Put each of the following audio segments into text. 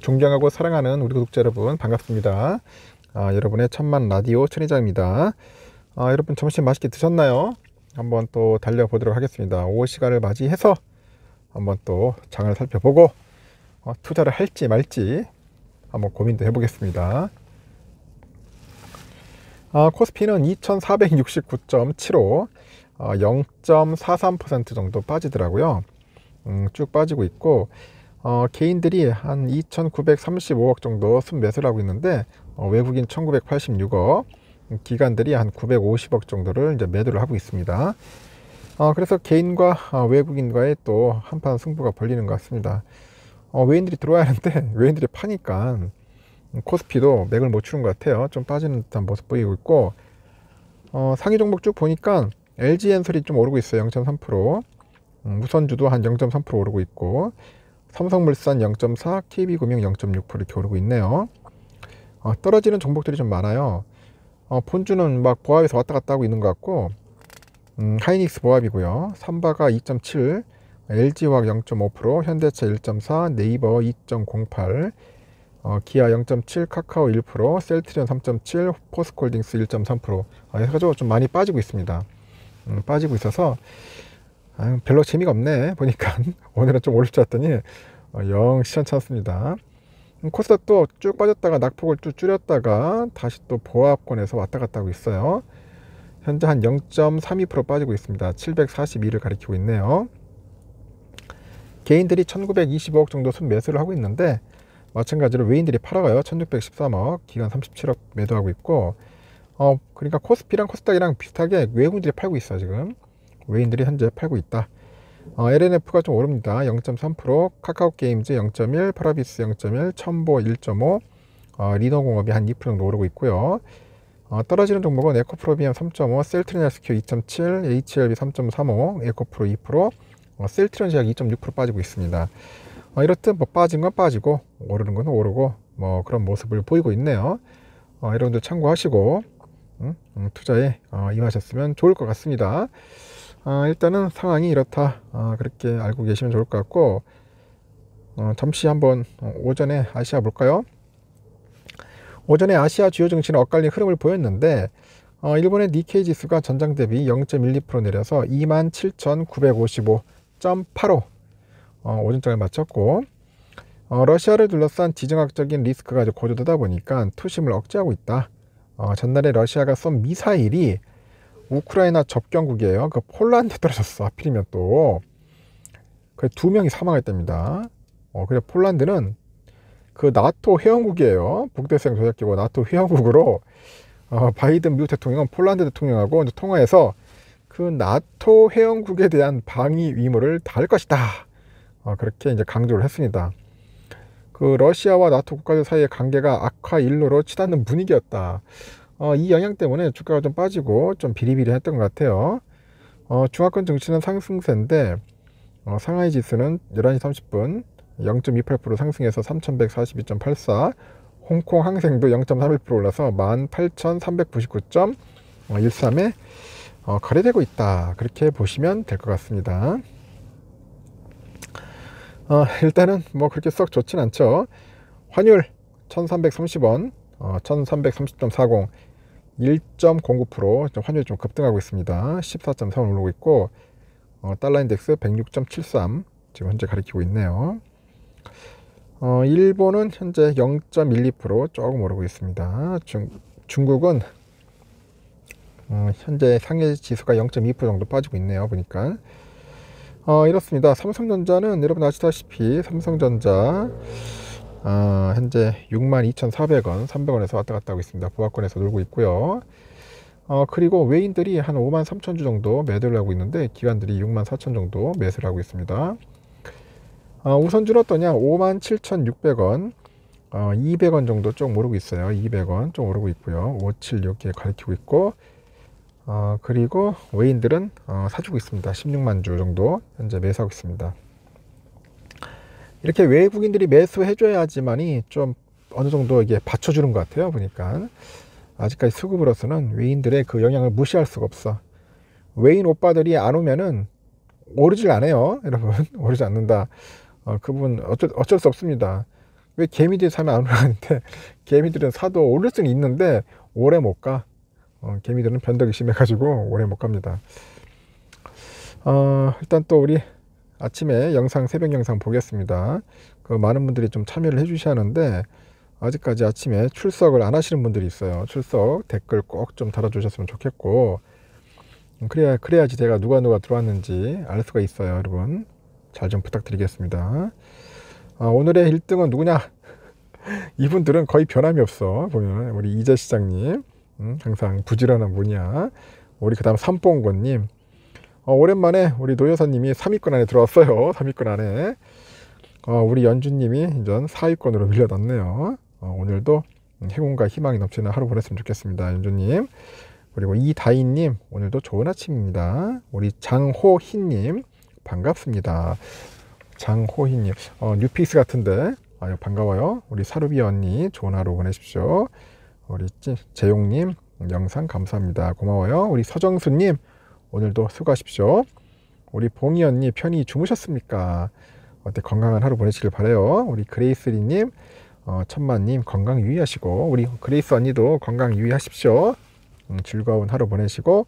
존경하고 사랑하는 우리 구독자 여러분 반갑습니다. 아, 여러분의 천만 라디오 천의장입니다 아, 여러분 점심 맛있게 드셨나요? 한번 또 달려보도록 하겠습니다. 오후 시간을 맞이해서 한번 또 장을 살펴보고 어, 투자를 할지 말지 한번 고민도 해보겠습니다. 아, 코스피는 2469.75 어, 0.43% 정도 빠지더라고요. 음, 쭉 빠지고 있고 어, 개인들이 한 2,935억 정도 순매수를 하고 있는데 어, 외국인 1,986억, 기관들이 한 950억 정도를 이제 매도를 하고 있습니다. 어, 그래서 개인과 어, 외국인과의 또 한판 승부가 벌리는 것 같습니다. 어, 외인들이 들어와야 하는데 외인들이 파니까 코스피도 맥을 못 추는 것 같아요. 좀 빠지는 듯한 모습 보이고 있고 어, 상위 종목 쭉 보니까 LG 엔솔이 좀 오르고 있어요. 0.3% 음, 우선주도 한 0.3% 오르고 있고 삼성물산 0.4, KB금융 0.6% 이렇게 오르고 있네요. 어, 떨어지는 종목들이 좀 많아요. 어, 본주는 막 보합에서 왔다 갔다 하고 있는 것 같고 음, 하이닉스 보합이고요. 삼바가 2.7, LG화학 0.5%, 현대차 1.4, 네이버 2.08, 어, 기아 0.7, 카카오 1%, 셀트리온 3.7, 포스콜딩스 1.3% 아, 해가지고 좀 많이 빠지고 있습니다. 음, 빠지고 있어서 아 별로 재미가 없네 보니까 오늘은 좀 오를 줄 알았더니 어, 영 시원찮습니다 음, 코스닥도 쭉 빠졌다가 낙폭을 쭉 줄였다가 다시 또 보합권에서 왔다 갔다 하고 있어요 현재 한 0.32% 빠지고 있습니다 742를 가리키고 있네요 개인들이 1925억 정도 순 매수를 하고 있는데 마찬가지로 외인들이 팔아가요 1613억 기간 37억 매도하고 있고 어 그러니까 코스피랑 코스닥이랑 비슷하게 외국인들이 팔고 있어 요 지금 외인들이 현재 팔고 있다. 어, LNF가 좀 오릅니다. 0.3%, 카카오게임즈 0.1, 파라비스 0.1, 첨보 1.5, 어, 리노공업이 한2% 정도 오르고 있고요. 어, 떨어지는 종목은 에코프로비엠 3.5, 셀트리나스큐 2.7, HLB 3.35, 에코프로 2%, 어, 셀트리온 제약 2.6% 빠지고 있습니다. 어, 이렇듯 뭐 빠진 건 빠지고 오르는 건 오르고 뭐 그런 모습을 보이고 있네요. 어, 여러분들 참고하시고 음, 음, 투자에 어, 임하셨으면 좋을 것 같습니다. 아, 일단은 상황이 이렇다 아, 그렇게 알고 계시면 좋을 것 같고 어, 잠시 한번 어, 오전에 아시아 볼까요? 오전에 아시아 주요 증시는 엇갈린 흐름을 보였는데 어, 일본의 니케이 지수가 전장 대비 0.12% 내려서 27,955.85 어, 오전장을 마쳤고 어, 러시아를 둘러싼 지정학적인 리스크가 고조되다 보니까 투심을 억제하고 있다. 어, 전날에 러시아가 쏜 미사일이 우크라이나 접경국이에요. 그 폴란드 떨어졌어. 하필이면 또. 그 두 명이 사망했답니다. 어, 그래 폴란드는 그 나토 회원국이에요. 북대서양 조약기구 나토 회원국으로 어, 바이든 미국 대통령은 폴란드 대통령하고 이제 통화해서 그 나토 회원국에 대한 방위 의무를 다할 것이다. 어, 그렇게 이제 강조를 했습니다. 그 러시아와 나토 국가들 사이의 관계가 악화 일로로 치닫는 분위기였다. 어, 이 영향 때문에 주가가 좀 빠지고 좀 비리비리했던 것 같아요. 어, 중화권 증시는 상승세인데 어, 상하이 지수는 11시 30분 0.28% 상승해서 3142.84 홍콩 항생도 0.31% 올라서 18,399.13에 어, 거래되고 있다. 그렇게 보시면 될 것 같습니다. 어, 일단은 뭐 그렇게 썩 좋진 않죠. 환율 1330원, 어, 1330.40, 1.09% 환율이 좀 급등하고 있습니다. 14.3원 오르고 있고 어, 달러 인덱스 106.73 지금 현재 가리키고 있네요. 어, 일본은 현재 0.12% 조금 오르고 있습니다. 중, 중국은 어, 현재 상해 지수가 0.2% 정도 빠지고 있네요. 보니까 어, 이렇습니다. 삼성전자는 여러분 아시다시피 삼성전자 어, 현재 62,400원, 300원에서 왔다 갔다 하고 있습니다. 보합권에서 놀고 있고요. 어, 그리고 외인들이 한5 3 0주 정도 매도를 하고 있는데 기관들이 6 4 0 정도 매수를 하고 있습니다. 어, 우선주는 어떠냐? 57,600원, 어, 200원 정도 좀 오르고 있어요. 200원 좀 오르고 있고요. 576개 가리키고 있고 어, 그리고 외인들은 어, 사주고 있습니다. 16만 주 정도 현재 매수하고 있습니다. 이렇게 외국인들이 매수해줘야지만이 좀 어느 정도 이게 받쳐주는 것 같아요. 보니까 아직까지 수급으로서는 외인들의 그 영향을 무시할 수가 없어. 외인 오빠들이 안 오면은 오르질 않아요. 여러분 오르지 않는다. 어, 그분 어쩔, 어쩔 수 없습니다. 왜 개미들이 사면 안 오르는데 개미들은 사도 오를 수는 있는데 오래 못 가. 어, 개미들은 변덕이 심해가지고 오래 못 갑니다. 어, 일단 또 우리 아침에 영상 새벽 영상 보겠습니다. 그 많은 분들이 좀 참여를 해주셔야 하는데 아직까지 아침에 출석을 안 하시는 분들이 있어요. 출석 댓글 꼭 좀 달아주셨으면 좋겠고 음, 그래야 그래야지 제가 누가 누가 들어왔는지 알 수가 있어요, 여러분. 잘 좀 부탁드리겠습니다. 아, 오늘의 1등은 누구냐? 이분들은 거의 변함이 없어 보면 우리 이재 시장님 음, 항상 부지런한 분이야. 우리 그다음 삼봉고님 어, 오랜만에 우리 노 여사님이 3위권 안에 들어왔어요. 3위권 안에. 어, 우리 연주님이 이전 4위권으로 밀려났네요. 어, 오늘도 행운과 희망이 넘치는 하루 보냈으면 좋겠습니다. 연주님. 그리고 이다희님, 오늘도 좋은 아침입니다. 우리 장호희님, 반갑습니다. 장호희님, 어, 뉴픽스 같은데, 아유, 반가워요. 우리 사루비 언니, 좋은 하루 보내십시오. 우리 재용님, 영상 감사합니다. 고마워요. 우리 서정수님, 오늘도 수고하십시오. 우리 봉이 언니 편히 주무셨습니까? 어때 건강한 하루 보내시길 바래요. 우리 그레이스리님, 어, 천만님 건강 유의하시고 우리 그레이스 언니도 건강 유의하십시오. 음, 즐거운 하루 보내시고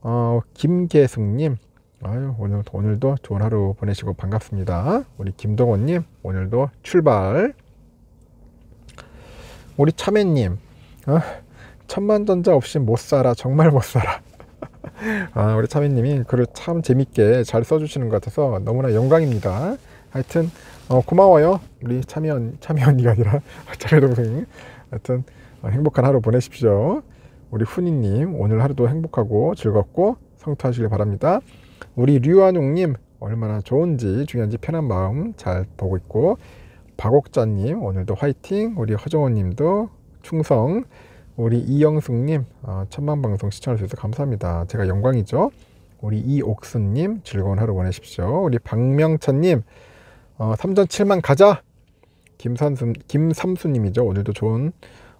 어, 김계숙님 아유 오늘 오늘도 좋은 하루 보내시고 반갑습니다. 우리 김동원님 오늘도 출발. 우리 차외님 어, 아, 천만전자 없이 못 살아 정말 못 살아. 아, 우리 차미님이 글을 참 재밌게 잘 써주시는 것 같아서 너무나 영광입니다. 하여튼 어, 고마워요. 우리 참이 언, 참이 언니가 아니라 참이 동생. 하여튼 어, 행복한 하루 보내십시오. 우리 훈이님 오늘 하루도 행복하고 즐겁고 성투하시길 바랍니다. 우리 류한용님 얼마나 좋은지 중요한지 편한 마음 잘 보고 있고 박옥자님 오늘도 화이팅 우리 허정호님도 충성 우리 이영숙님 어, 천만 방송 시청해 주셔서 감사합니다. 제가 영광이죠. 우리 이옥수님 즐거운 하루 보내십시오. 우리 박명천님 3전 어, 7만 가자. 김삼수 김삼수님이죠. 오늘도 좋은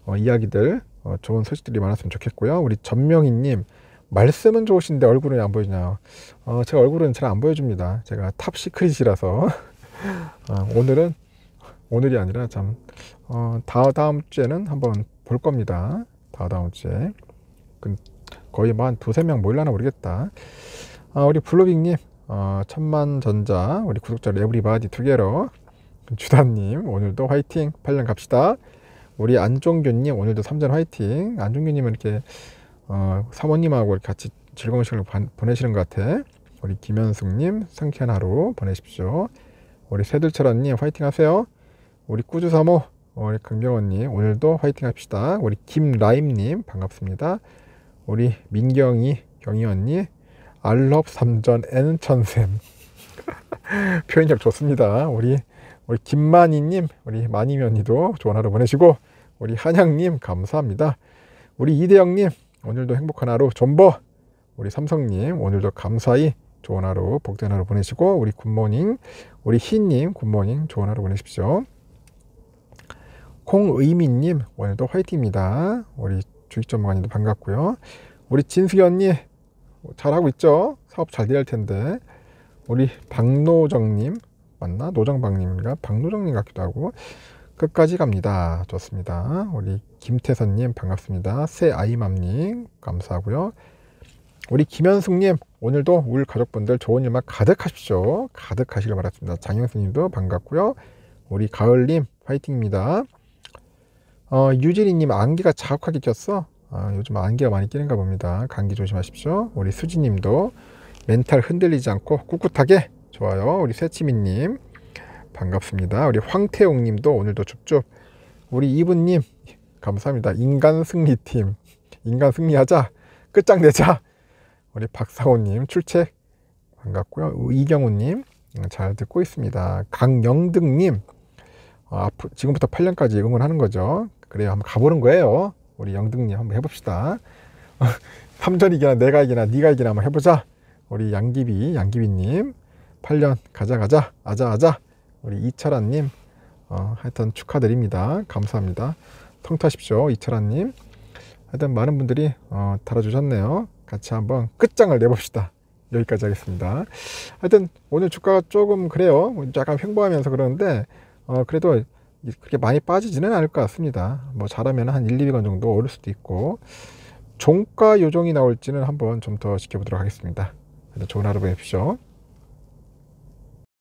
어, 이야기들 좋은 소식들이 많았으면 좋겠고요. 우리 전명희님 말씀은 좋으신데 얼굴은 안보이냐요 어, 제가 얼굴은 잘 안 보여줍니다. 제가 탑 시크릿이라서 오늘은 오늘이 아니라 참 어, 다, 다음 주에는 한번 볼 겁니다. 다다음 주에. 거의 만 두세 명 모일라나 모르겠다. 아, 우리 블루빅님, 어, 천만 전자, 우리 구독자 레브리바디 두 개로. 주단님, 오늘도 화이팅! 8년 갑시다. 우리 안종균님, 오늘도 3전 화이팅! 안종균님은 이렇게, 어, 사모님하고 같이 즐거운 시간을 보내시는 것 같아. 우리 김현숙님, 상쾌한 하루 보내십시오. 우리 새들철원님, 화이팅 하세요. 우리 꾸주사모, 어, 우리 금경원님 오늘도 화이팅 합시다. 우리 김라임님 반갑습니다. 우리 민경이 경희 언니 알럽 삼전 N 천샘 표현력 좋습니다. 우리 우리 김만희님 우리 만희 면이도 좋은 하루 보내시고 우리 한양님 감사합니다. 우리 이대영님 오늘도 행복한 하루 존버 우리 삼성님 오늘도 감사히 좋은 하루 복된 하루 보내시고 우리 굿모닝 우리 희님 굿모닝 좋은 하루 보내십시오. 콩의미님 오늘도 화이팅입니다. 우리 주식 전문가님도 반갑고요. 우리 진숙이 언니 잘하고 있죠? 사업 잘 돼야 할 텐데 우리 박노정님 맞나? 노정박님인가? 박노정님 같기도 하고 끝까지 갑니다. 좋습니다. 우리 김태선님 반갑습니다. 새 아이맘님 감사하고요. 우리 김현숙님 오늘도 우리 가족분들 좋은 일만 가득하십시오. 가득하시길 바랍니다. 장영수님도 반갑고요. 우리 가을님 화이팅입니다. 어, 유진이님 안개가 자욱하게 꼈어? 아, 요즘 안개가 많이 끼는가 봅니다. 감기 조심하십시오. 우리 수지님도 멘탈 흔들리지 않고 꿋꿋하게 좋아요. 우리 새치미님 반갑습니다. 우리 황태용님도 오늘도 줍줍. 우리 이분님 감사합니다. 인간 승리팀 인간 승리하자 끝장내자. 우리 박사호님 출첵 반갑고요. 이경우님 음, 잘 듣고 있습니다. 강영등님 아, 지금부터 8년까지 응원하는 거죠. 그래요. 한번 가보는 거예요. 우리 영등님 한번 해봅시다. 3전이기나 내가 이기나 네가 이기나 한번 해보자. 우리 양기비, 양기비님 8년 가자 가자 아자아자 우리 이철아님 어, 하여튼 축하드립니다. 감사합니다. 통타십시오 이철아님 하여튼 많은 분들이 어, 달아주셨네요. 같이 한번 끝장을 내봅시다. 여기까지 하겠습니다. 하여튼 오늘 주가가 조금 그래요. 약간 횡보하면서 그러는데 어, 그래도 그렇게 많이 빠지지는 않을 것 같습니다. 뭐 잘하면 한 1, 2건 정도 오를 수도 있고 종가 요정이 나올지는 한번 좀 더 지켜보도록 하겠습니다. 좋은 하루 보내십시오.